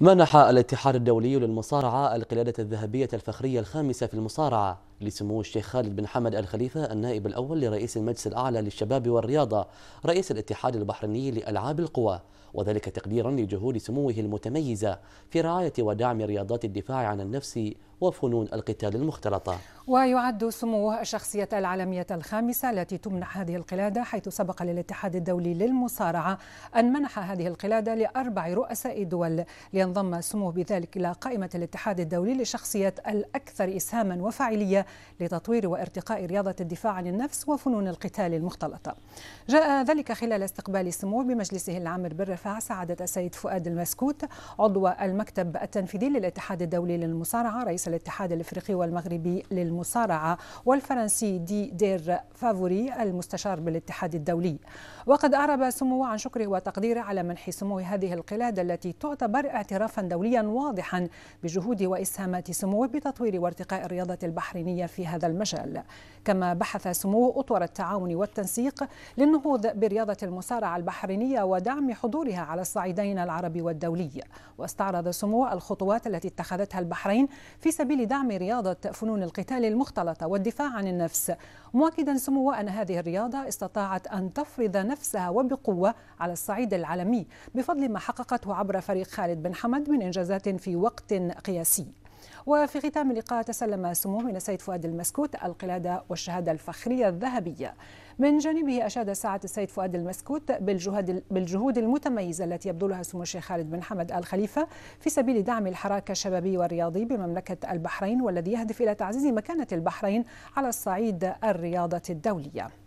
منح الاتحاد الدولي للمصارعة القلادة الذهبية الفخرية الخامسة في المصارعة لسمو الشيخ خالد بن حمد الخليفة النائب الأول لرئيس المجلس الأعلى للشباب والرياضة رئيس الاتحاد البحريني لألعاب القوى وذلك تقديرا لجهود سموه المتميزة في رعاية ودعم رياضات الدفاع عن النفس وفنون القتال المختلطة ويعد سموه الشخصية العالمية الخامسة التي تمنح هذه القلادة حيث سبق للاتحاد الدولي للمصارعة أن منح هذه القلادة لأربع رؤساء دول لينضم سموه بذلك إلى قائمة الاتحاد الدولي للشخصيات الأكثر إسهاما وفاعلية لتطوير وارتقاء رياضة الدفاع عن النفس وفنون القتال المختلطة جاء ذلك خلال استقبال سمو بمجلسه العام بالرفاع سعادة السيد فؤاد المسكوت عضو المكتب التنفيذي للاتحاد الدولي للمصارعة رئيس الاتحاد الافريقي والمغربي للمصارعة والفرنسي دي دير فافوري المستشار بالاتحاد الدولي وقد أعرب سموه عن شكره وتقديره على منح سموه هذه القلادة التي تعتبر اعترافا دوليا واضحا بجهود وإسهامات سموه بتطوير وارتقاء الرياضة البحرينية العالمية في هذا المجال كما بحث سمو أطر التعاون والتنسيق للنهوض برياضة المصارعة البحرينية ودعم حضورها على الصعيدين العربي والدولي واستعرض سمو الخطوات التي اتخذتها البحرين في سبيل دعم رياضة فنون القتال المختلطة والدفاع عن النفس مؤكدا سمو أن هذه الرياضة استطاعت أن تفرض نفسها وبقوة على الصعيد العالمي بفضل ما حققته عبر فريق خالد بن حمد من إنجازات في وقت قياسي وفي ختام اللقاء تسلم سموه من السيد فؤاد المسكوت القلادة والشهادة الفخرية الذهبية من جانبه أشاد ساعة السيد فؤاد المسكوت بالجهود, بالجهود المتميزة التي يبذلها سمو الشيخ خالد بن حمد آل خليفة في سبيل دعم الحراك الشبابي والرياضي بمملكة البحرين والذي يهدف إلى تعزيز مكانة البحرين على الصعيد الرياضة الدولية